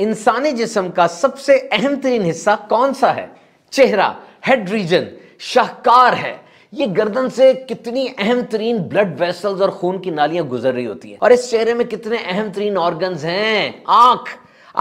इंसानी जिसम का सबसे अहम तरीन हिस्सा कौन सा है चेहरा हेड रीजन शाहकार है ये गर्दन से कितनी अहम तरीन ब्लड वेसल्स और खून की नालियां गुजर रही होती हैं और इस चेहरे में कितने अहम तरीन ऑर्गन हैं आंख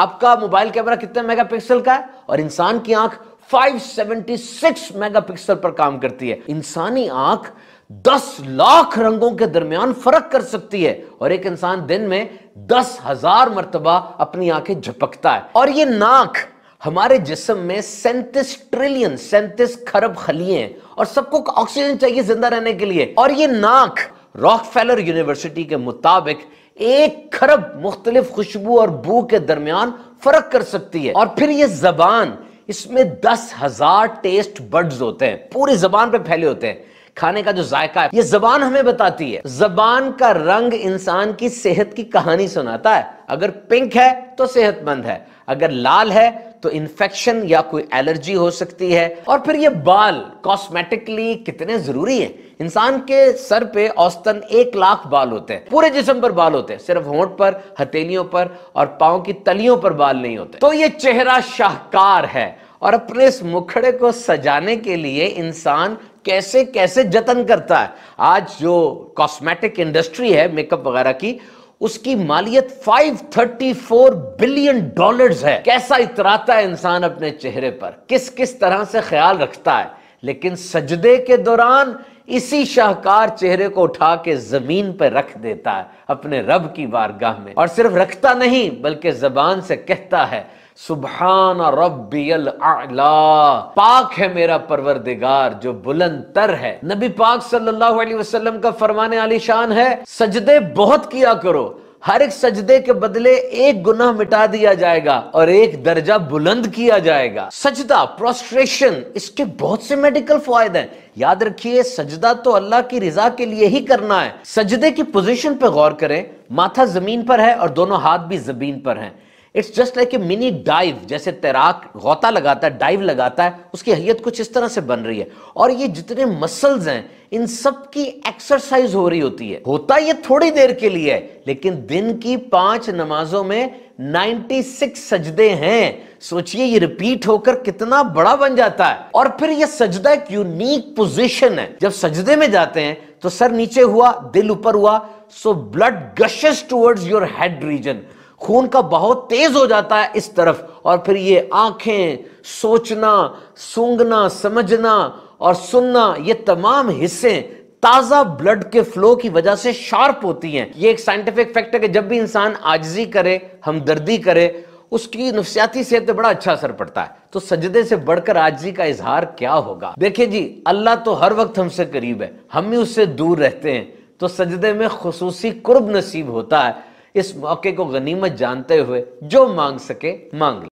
आपका मोबाइल कैमरा कितने मेगापिक्सल का है और इंसान की आंख 576 मेगापिक्सल पर काम करती है इंसानी आंख दस लाख रंगों के दरमियान फर्क कर सकती है और एक इंसान दिन में दस हजार मरतबा अपनी आंखें झपकता है और ये नाक हमारे जिसम में सैंतीस ट्रिलियन सैंतीस खरब खलिए और सबको ऑक्सीजन चाहिए जिंदा रहने के लिए और ये नाक रॉकफेलर यूनिवर्सिटी के मुताबिक एक खरब मुख्तलिफ खुशबू और बू के दरमियान फर्क कर सकती है और फिर ये जबान इसमें दस हजार टेस्ट बर्ड्स होते हैं पूरी जबान पे फैले होते हैं खाने का जो जायका है ये जबान हमें बताती है जबान का रंग इंसान की सेहत की कहानी सुनाता है अगर पिंक है तो सेहतमंद है अगर लाल है तो इन्फेक्शन या कोई एलर्जी हो सकती है और फिर ये बाल कॉस्मेटिकली कितने जरूरी है इंसान के सर पे औसतन एक लाख बाल होते हैं पूरे जिसम पर बाल होते हैं सिर्फ होंठ पर हथेलियों पर और पाओ की तलियों पर बाल नहीं होते तो ये चेहरा शाहकार है और अपने इस मुखड़े को सजाने के लिए इंसान कैसे कैसे जतन करता है आज जो कॉस्मेटिक इंडस्ट्री है मेकअप वगैरह की उसकी मालियत 534 बिलियन डॉलर्स है कैसा इतराता है इंसान अपने चेहरे पर किस किस तरह से ख्याल रखता है लेकिन सजदे के दौरान इसी शाहकार चेहरे को उठा के जमीन पर रख देता है अपने रब की वारगाह में और सिर्फ रखता नहीं बल्कि जबान से कहता है सुबहान रबियल आला पाक है मेरा परवरदिगार जो बुलंद तर है नबी पाक सल्लल्लाहु अलैहि वसल्लम का फरमाने आली शान है सजदे बहुत किया करो हर एक सजदे के बदले एक गुनाह मिटा दिया जाएगा और एक दर्जा बुलंद किया जाएगा सजदा प्रोस्ट्रेशन इसके बहुत से मेडिकल फायदे हैं याद रखिए सजदा तो अल्लाह की रिजा के लिए ही करना है सजदे की पोजीशन पर गौर करें माथा जमीन पर है और दोनों हाथ भी जमीन पर हैं it's just like a mini dive जैसे तैराक गौता लगाता है डाइव लगाता है उसकी अहलियत कुछ इस तरह से बन रही है और ये जितने मसल्स हैं इन सब की एक्सरसाइज हो रही होती है होता ये थोड़ी देर के लिए है लेकिन दिन की पांच नमाजों में 96 सजदे हैं सोचिए ये रिपीट होकर कितना बड़ा बन जाता है और फिर ये सजदा एक यूनिक पोजीशन है जब सजदे में जाते हैं तो सर नीचे हुआ दिल ऊपर हुआ so blood gushes towards your head region खून का बहुत तेज हो जाता है इस तरफ और फिर ये आंखें सोचना सूंघना समझना और सुनना ये तमाम हिस्से ताज़ा ब्लड के फ्लो की वजह से शार्प होती हैं ये एक साइंटिफिक फैक्ट है कि जब भी इंसान आजजी करे हमदर्दी करे उसकी नफसियाती सेहत पर बड़ा अच्छा असर पड़ता है तो सजदे से बढ़कर आजजी का इजहार क्या होगा देखिए जी अल्लाह तो हर वक्त हमसे करीब है हम ही उससे दूर रहते हैं तो सजदे में खसूसी कुर्ब नसीब होता है इस मौके को गनीमत जानते हुए जो मांग सके मांग ले